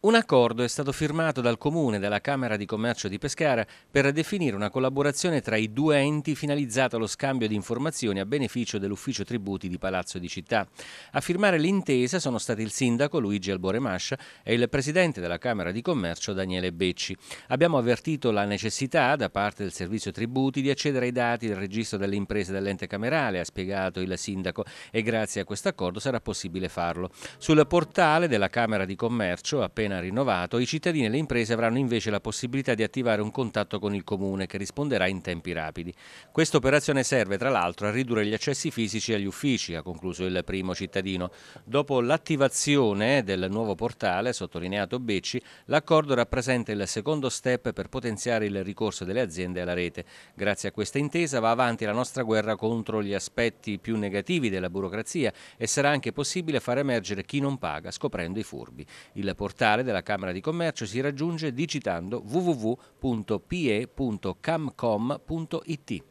Un accordo è stato firmato dal Comune e dalla Camera di Commercio di Pescara per definire una collaborazione tra i due enti finalizzata allo scambio di informazioni a beneficio dell'ufficio tributi di Palazzo di Città. A firmare l'intesa sono stati il sindaco Luigi Alboremascia e il presidente della Camera di Commercio Daniele Becci. Abbiamo avvertito la necessità da parte del servizio tributi di accedere ai dati del registro delle imprese dell'ente camerale, ha spiegato il sindaco, e grazie a questo accordo sarà possibile farlo. Sul portale della Camera di Commercio, appena appena rinnovato, i cittadini e le imprese avranno invece la possibilità di attivare un contatto con il Comune che risponderà in tempi rapidi. Questa operazione serve tra l'altro a ridurre gli accessi fisici agli uffici, ha concluso il primo cittadino. Dopo l'attivazione del nuovo portale, sottolineato Becci, l'accordo rappresenta il secondo step per potenziare il ricorso delle aziende alla rete. Grazie a questa intesa va avanti la nostra guerra contro gli aspetti più negativi della burocrazia e sarà anche possibile far emergere chi non paga scoprendo i furbi. Il portale portale della Camera di Commercio si raggiunge digitando www.pe.camcom.it.